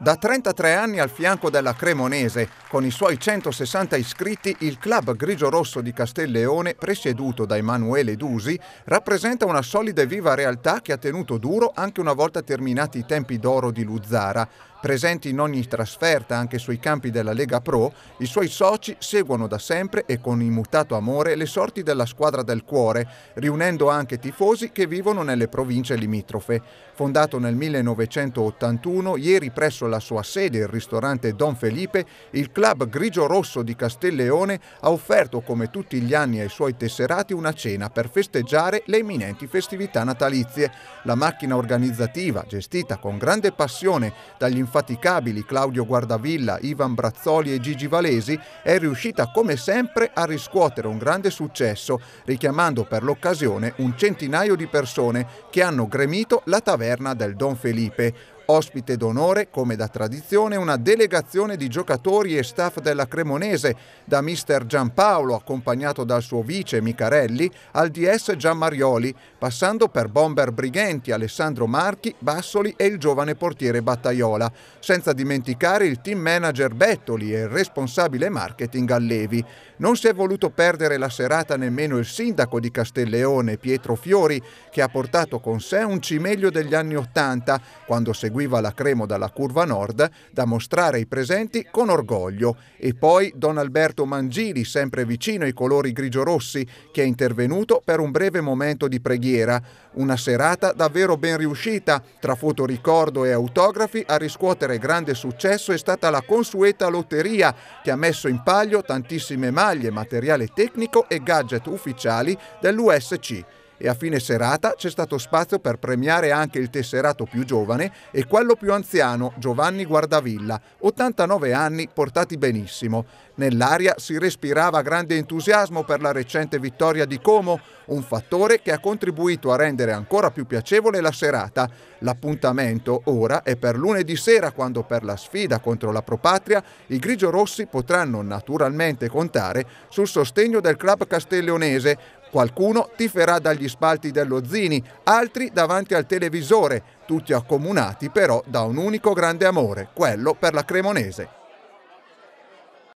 Da 33 anni al fianco della Cremonese, con i suoi 160 iscritti, il club grigio-rosso di Castelleone, presieduto da Emanuele Dusi, rappresenta una solida e viva realtà che ha tenuto duro anche una volta terminati i tempi d'oro di Luzzara. Presenti in ogni trasferta anche sui campi della Lega Pro, i suoi soci seguono da sempre e con immutato amore le sorti della squadra del cuore, riunendo anche tifosi che vivono nelle province limitrofe. Fondato nel 1981, ieri presso la sua sede, il ristorante Don Felipe, il club Grigio Rosso di Castelleone ha offerto come tutti gli anni ai suoi tesserati una cena per festeggiare le imminenti festività natalizie. La macchina organizzativa, gestita con grande passione dagli infaticabili Claudio Guardavilla, Ivan Brazzoli e Gigi Valesi, è riuscita come sempre a riscuotere un grande successo, richiamando per l'occasione un centinaio di persone che hanno gremito la taverna del Don Felipe, Ospite d'onore, come da tradizione, una delegazione di giocatori e staff della Cremonese, da mister Giampaolo, accompagnato dal suo vice Micarelli, al DS Giammarioli, passando per Bomber Brighenti, Alessandro Marchi, Bassoli e il giovane portiere Battaiola, senza dimenticare il team manager Bettoli e il responsabile marketing Allevi. Non si è voluto perdere la serata nemmeno il sindaco di Castelleone, Pietro Fiori, che ha portato con sé un cimeglio degli anni Ottanta, quando seguì seguiva la Cremo dalla curva nord, da mostrare ai presenti con orgoglio. E poi Don Alberto Mangili, sempre vicino ai colori grigio-rossi, che è intervenuto per un breve momento di preghiera. Una serata davvero ben riuscita, tra fotoricordo e autografi, a riscuotere grande successo è stata la consueta lotteria, che ha messo in palio tantissime maglie, materiale tecnico e gadget ufficiali dell'USC e a fine serata c'è stato spazio per premiare anche il tesserato più giovane e quello più anziano, Giovanni Guardavilla, 89 anni portati benissimo. Nell'aria si respirava grande entusiasmo per la recente vittoria di Como, un fattore che ha contribuito a rendere ancora più piacevole la serata. L'appuntamento ora è per lunedì sera quando per la sfida contro la Propatria i grigiorossi potranno naturalmente contare sul sostegno del club castellonese, Qualcuno tiferà dagli spalti dello Zini, altri davanti al televisore, tutti accomunati però da un unico grande amore, quello per la Cremonese.